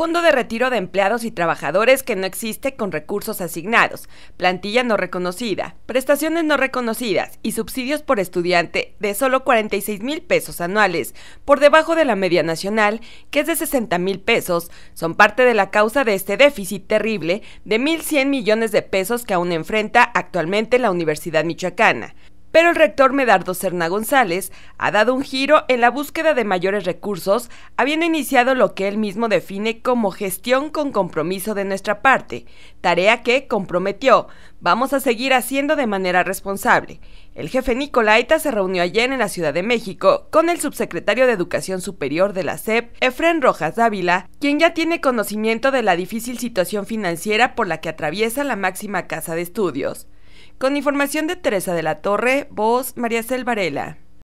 Fondo de retiro de empleados y trabajadores que no existe con recursos asignados, plantilla no reconocida, prestaciones no reconocidas y subsidios por estudiante de solo 46 mil pesos anuales, por debajo de la media nacional, que es de 60 mil pesos, son parte de la causa de este déficit terrible de 1.100 millones de pesos que aún enfrenta actualmente la Universidad Michoacana pero el rector Medardo Serna González ha dado un giro en la búsqueda de mayores recursos, habiendo iniciado lo que él mismo define como gestión con compromiso de nuestra parte, tarea que comprometió, vamos a seguir haciendo de manera responsable. El jefe Nicolaita se reunió ayer en la Ciudad de México con el subsecretario de Educación Superior de la SEP, Efren Rojas Dávila, quien ya tiene conocimiento de la difícil situación financiera por la que atraviesa la máxima casa de estudios. Con información de Teresa de la Torre, voz María Selvarela.